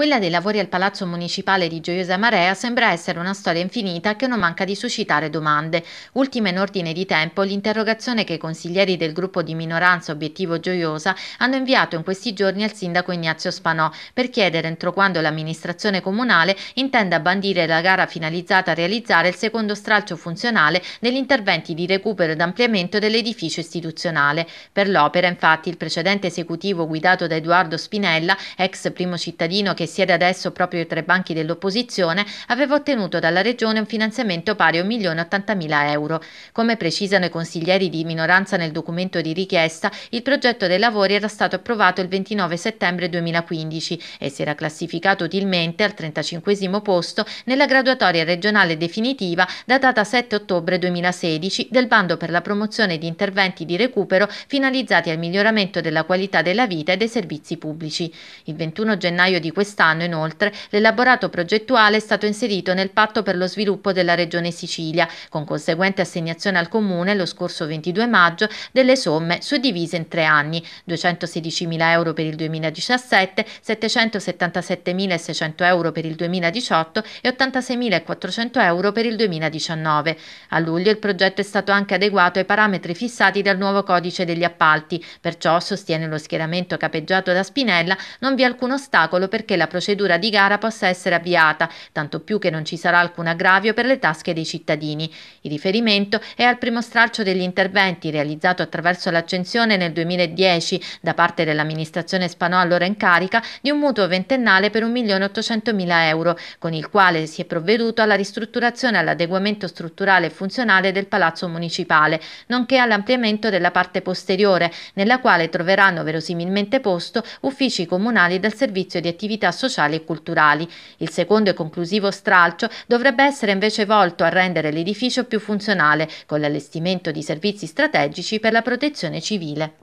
Quella dei lavori al Palazzo Municipale di Gioiosa Marea sembra essere una storia infinita che non manca di suscitare domande. Ultima in ordine di tempo l'interrogazione che i consiglieri del gruppo di minoranza Obiettivo Gioiosa hanno inviato in questi giorni al sindaco Ignazio Spanò per chiedere entro quando l'amministrazione comunale intenda bandire la gara finalizzata a realizzare il secondo stralcio funzionale negli interventi di recupero ed ampliamento dell'edificio istituzionale. Per l'opera, infatti, il precedente esecutivo guidato da Edoardo Spinella, ex primo cittadino che siede adesso proprio tra i banchi dell'opposizione, aveva ottenuto dalla Regione un finanziamento pari a 1.080.000 euro. Come precisano i consiglieri di minoranza nel documento di richiesta, il progetto dei lavori era stato approvato il 29 settembre 2015 e si era classificato utilmente al 35 posto nella graduatoria regionale definitiva datata 7 ottobre 2016 del bando per la promozione di interventi di recupero finalizzati al miglioramento della qualità della vita e dei servizi pubblici. Il 21 gennaio di quest'anno Quest'anno inoltre l'elaborato progettuale è stato inserito nel patto per lo sviluppo della Regione Sicilia, con conseguente assegnazione al Comune lo scorso 22 maggio delle somme suddivise in tre anni, 216.000 euro per il 2017, 777.600 euro per il 2018 e 86.400 euro per il 2019. A luglio il progetto è stato anche adeguato ai parametri fissati dal nuovo codice degli appalti, perciò, sostiene lo schieramento capeggiato da Spinella, non vi è alcun ostacolo perché la procedura di gara possa essere avviata, tanto più che non ci sarà alcun aggravio per le tasche dei cittadini. Il riferimento è al primo stralcio degli interventi realizzato attraverso l'accensione nel 2010 da parte dell'amministrazione Spanò allora in carica di un mutuo ventennale per 1.800.000 euro, con il quale si è provveduto alla ristrutturazione e all'adeguamento strutturale e funzionale del palazzo municipale, nonché all'ampliamento della parte posteriore, nella quale troveranno verosimilmente posto uffici comunali del servizio di attività sociali e culturali. Il secondo e conclusivo stralcio dovrebbe essere invece volto a rendere l'edificio più funzionale, con l'allestimento di servizi strategici per la protezione civile.